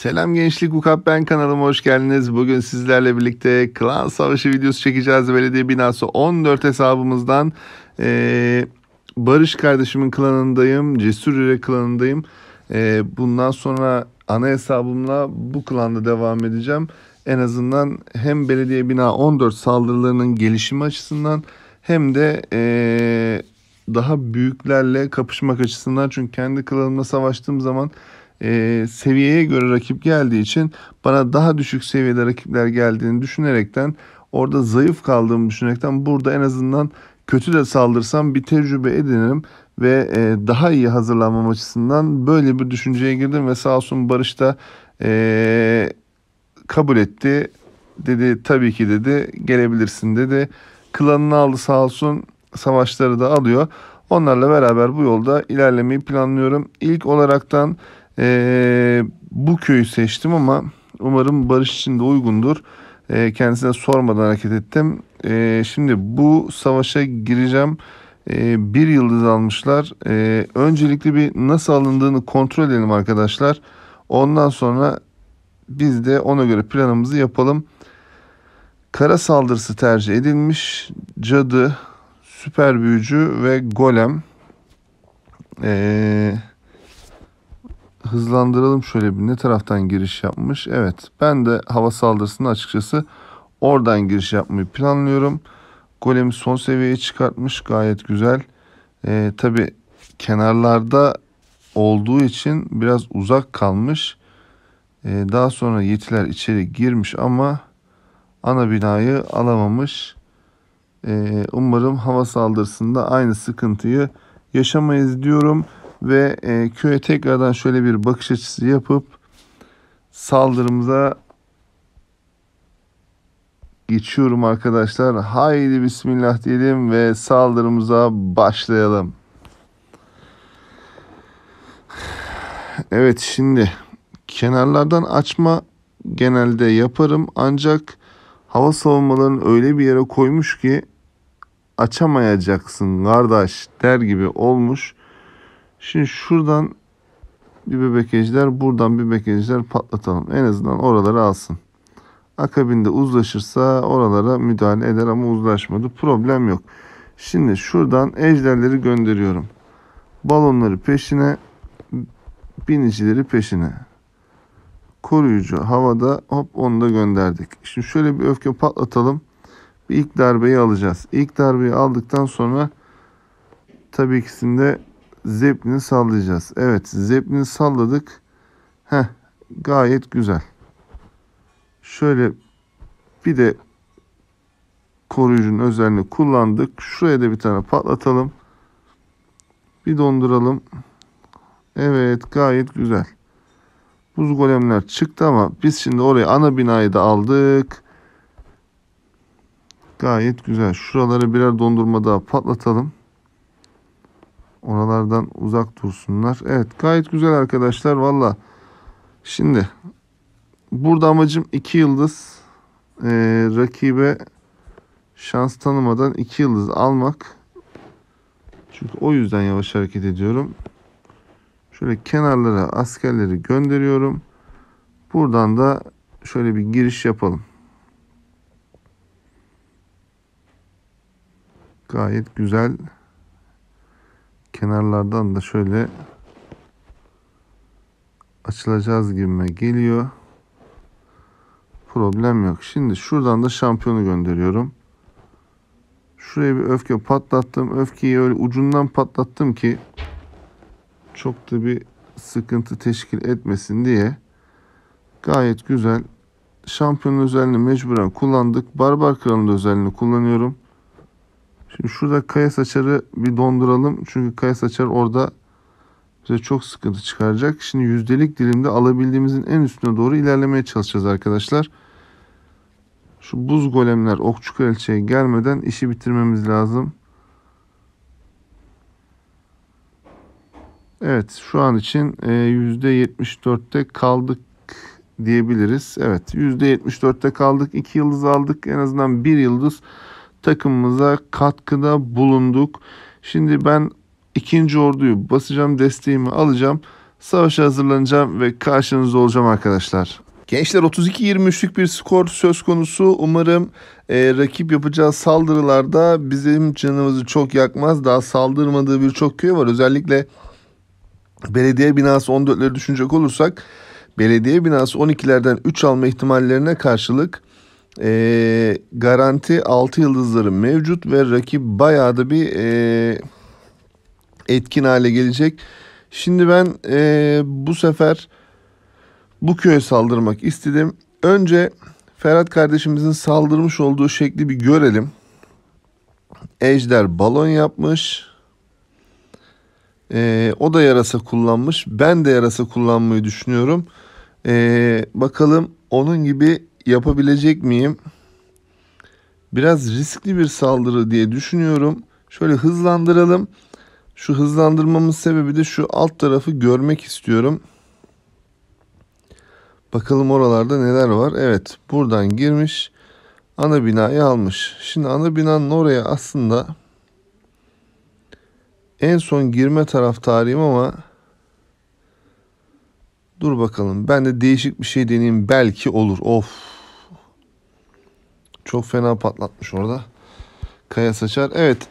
Selam gençlik Ukap ben kanalıma hoş geldiniz. Bugün sizlerle birlikte klan savaşı videosu çekeceğiz. Belediye binası 14 hesabımızdan ee, Barış kardeşimin klanındayım. Cesur Yürek klanındayım. E, bundan sonra ana hesabımla bu klanda devam edeceğim. En azından hem belediye bina 14 saldırılarının gelişimi açısından hem de e, daha büyüklerle kapışmak açısından. Çünkü kendi klanımla savaştığım zaman e, seviyeye göre rakip geldiği için bana daha düşük seviyede rakipler geldiğini düşünerekten orada zayıf kaldığımı düşünerekten burada en azından kötü de saldırsam bir tecrübe edinirim ve e, daha iyi hazırlanmam açısından böyle bir düşünceye girdim ve sağ olsun Barış da e, kabul etti. Dedi tabii ki dedi gelebilirsin dedi. Klanını aldı sağ olsun savaşları da alıyor. Onlarla beraber bu yolda ilerlemeyi planlıyorum. İlk olaraktan ee, bu köyü seçtim ama umarım barış için de uygundur. Ee, kendisine sormadan hareket ettim. Ee, şimdi bu savaşa gireceğim. Ee, bir yıldız almışlar. Ee, öncelikle bir nasıl alındığını kontrol edelim arkadaşlar. Ondan sonra biz de ona göre planımızı yapalım. Kara saldırısı tercih edilmiş. Cadı, süper büyücü ve golem. Eee hızlandıralım şöyle bir. Ne taraftan giriş yapmış? Evet. Ben de hava saldırısında açıkçası oradan giriş yapmayı planlıyorum. Golemi son seviyeye çıkartmış. Gayet güzel. Ee, Tabi kenarlarda olduğu için biraz uzak kalmış. Ee, daha sonra yetiler içeri girmiş ama ana binayı alamamış. Ee, umarım hava saldırısında aynı sıkıntıyı yaşamayız diyorum ve e, köye tekrardan şöyle bir bakış açısı yapıp saldırımıza geçiyorum arkadaşlar. Haydi bismillah diyelim ve saldırımıza başlayalım. Evet şimdi kenarlardan açma genelde yaparım ancak hava savunmalarını öyle bir yere koymuş ki açamayacaksın kardeş der gibi olmuş. Şimdi şuradan bir bebek ejder, buradan bir bebek ejder patlatalım. En azından oraları alsın. Akabinde uzlaşırsa oralara müdahale eder ama uzlaşmadı. Problem yok. Şimdi şuradan ejderleri gönderiyorum. Balonları peşine, binicileri peşine. Koruyucu havada hop onu da gönderdik. Şimdi şöyle bir öfke patlatalım. Bir ilk darbeyi alacağız. İlk darbeyi aldıktan sonra tabii ikisinde zeplini sallayacağız. Evet zeplini salladık. Heh, gayet güzel. Şöyle bir de koruyucunun özelliğini kullandık. Şuraya da bir tane patlatalım. Bir donduralım. Evet gayet güzel. Buz golemler çıktı ama biz şimdi oraya ana binayı da aldık. Gayet güzel. Şuraları birer dondurma daha patlatalım. Oralardan uzak dursunlar. Evet gayet güzel arkadaşlar valla. Şimdi burada amacım 2 yıldız e, rakibe şans tanımadan 2 yıldız almak. Çünkü o yüzden yavaş hareket ediyorum. Şöyle kenarlara askerleri gönderiyorum. Buradan da şöyle bir giriş yapalım. Gayet güzel kenarlardan da şöyle açılacağız gibime geliyor. Problem yok. Şimdi şuradan da şampiyonu gönderiyorum. Şuraya bir öfke patlattım. Öfkeyi öyle ucundan patlattım ki çok da bir sıkıntı teşkil etmesin diye gayet güzel şampiyonun özelliğini mecburen kullandık. Barbar kralın özelliğini kullanıyorum. Şimdi şurada kaya saçarı bir donduralım. Çünkü kaya saçar orada bize çok sıkıntı çıkaracak. Şimdi yüzdelik dilimde alabildiğimizin en üstüne doğru ilerlemeye çalışacağız arkadaşlar. Şu buz golemler okçu kraliçeye gelmeden işi bitirmemiz lazım. Evet şu an için %74'te e, kaldık diyebiliriz. Evet %74'te kaldık. 2 yıldız aldık. En azından 1 yıldız takımımıza katkıda bulunduk. Şimdi ben ikinci orduyu basacağım, desteğimi alacağım. Savaşa hazırlanacağım ve karşınızda olacağım arkadaşlar. Gençler 32-23'lük bir skor söz konusu. Umarım e, rakip yapacağı saldırılarda bizim canımızı çok yakmaz. Daha saldırmadığı birçok köy var. Özellikle belediye binası 14'leri düşünecek olursak belediye binası 12'lerden 3 alma ihtimallerine karşılık e, garanti 6 yıldızları mevcut ve rakip bayağı da bir e, etkin hale gelecek. Şimdi ben e, bu sefer bu köye saldırmak istedim. Önce Ferhat kardeşimizin saldırmış olduğu şekli bir görelim. Ejder balon yapmış. Ee, o da yarasa kullanmış. Ben de yarasa kullanmayı düşünüyorum. Ee, bakalım onun gibi yapabilecek miyim? Biraz riskli bir saldırı diye düşünüyorum. Şöyle hızlandıralım. Şu hızlandırmamın sebebi de şu alt tarafı görmek istiyorum. Bakalım oralarda neler var. Evet buradan girmiş. Ana binayı almış. Şimdi ana binanın oraya aslında en son girme taraftarıyım ama dur bakalım ben de değişik bir şey deneyeyim belki olur. Of çok fena patlatmış orada. Kaya saçar. Evet.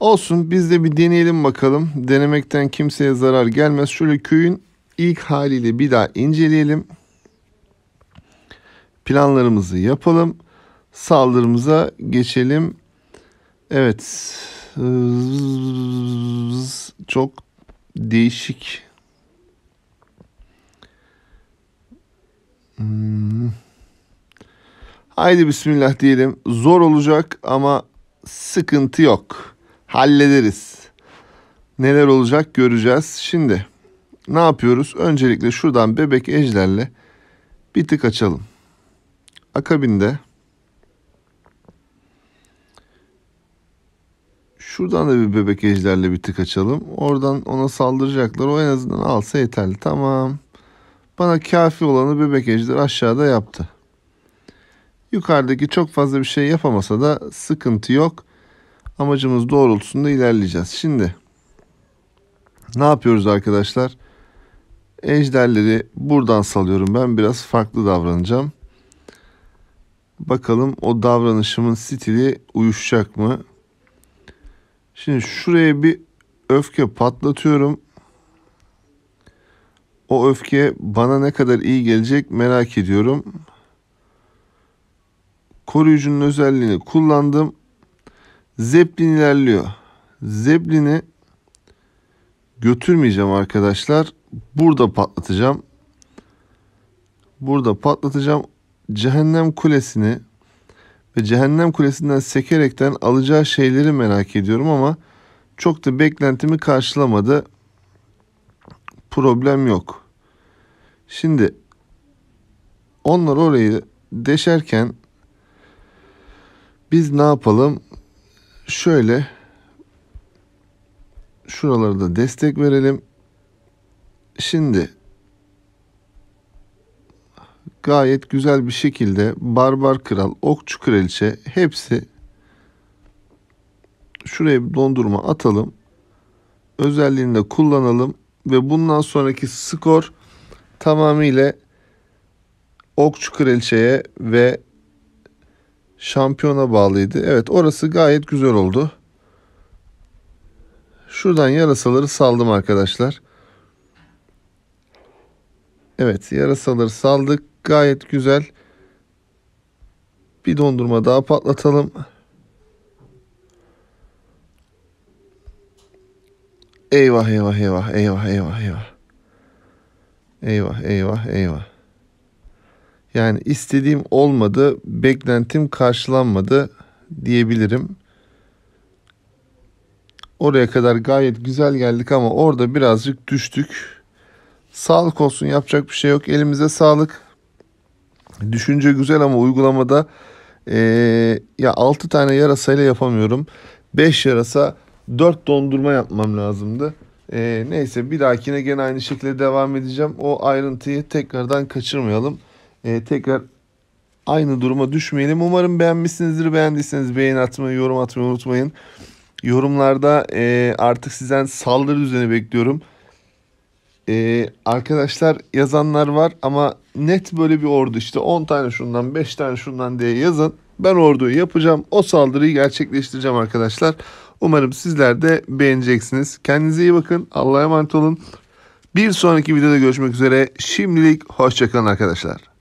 Olsun biz de bir deneyelim bakalım. Denemekten kimseye zarar gelmez. Şöyle köyün ilk haliyle bir daha inceleyelim. Planlarımızı yapalım. Saldırımıza geçelim. Evet. Çok değişik. Hmm. Haydi bismillah diyelim. Zor olacak ama sıkıntı yok. Hallederiz. Neler olacak göreceğiz. Şimdi ne yapıyoruz? Öncelikle şuradan bebek ejderle bir tık açalım. Akabinde Şuradan da bir bebek ejderle bir tık açalım. Oradan ona saldıracaklar. O en azından alsa yeterli. Tamam. Bana kafi olanı bebek ejder aşağıda yaptı. Yukarıdaki çok fazla bir şey yapamasa da sıkıntı yok. Amacımız doğrultusunda ilerleyeceğiz. Şimdi ne yapıyoruz arkadaşlar? Ejderleri buradan salıyorum. Ben biraz farklı davranacağım. Bakalım o davranışımın stili uyuşacak mı? Şimdi şuraya bir öfke patlatıyorum. O öfke bana ne kadar iyi gelecek merak ediyorum koruyucunun özelliğini kullandım. Zeplin ilerliyor. Zeplin'i götürmeyeceğim arkadaşlar. Burada patlatacağım. Burada patlatacağım. Cehennem kulesini ve cehennem kulesinden sekerekten alacağı şeyleri merak ediyorum ama çok da beklentimi karşılamadı. Problem yok. Şimdi onlar orayı deşerken biz ne yapalım? Şöyle şuralara da destek verelim. Şimdi gayet güzel bir şekilde Barbar Kral, Okçu Kraliçe hepsi şuraya bir dondurma atalım. Özelliğini de kullanalım ve bundan sonraki skor tamamıyla Okçu Kraliçe'ye ve şampiyona bağlıydı. Evet orası gayet güzel oldu. Şuradan yarasaları saldım arkadaşlar. Evet yarasaları saldık. Gayet güzel. Bir dondurma daha patlatalım. Eyvah eyvah eyvah eyvah eyvah eyvah. Eyvah eyvah eyvah. Yani istediğim olmadı, beklentim karşılanmadı diyebilirim. Oraya kadar gayet güzel geldik ama orada birazcık düştük. Sağlık olsun yapacak bir şey yok. Elimize sağlık. Düşünce güzel ama uygulamada ee, ya 6 tane yarasayla yapamıyorum. 5 yarasa 4 dondurma yapmam lazımdı. Ee, neyse bir dahakine gene aynı şekilde devam edeceğim. O ayrıntıyı tekrardan kaçırmayalım e, tekrar aynı duruma düşmeyelim. Umarım beğenmişsinizdir. Beğendiyseniz beğeni atmayı, yorum atmayı unutmayın. Yorumlarda e, artık sizden saldırı düzeni bekliyorum. E, arkadaşlar yazanlar var ama net böyle bir ordu işte 10 tane şundan 5 tane şundan diye yazın. Ben orduyu yapacağım. O saldırıyı gerçekleştireceğim arkadaşlar. Umarım sizler de beğeneceksiniz. Kendinize iyi bakın. Allah'a emanet olun. Bir sonraki videoda görüşmek üzere. Şimdilik hoşçakalın arkadaşlar.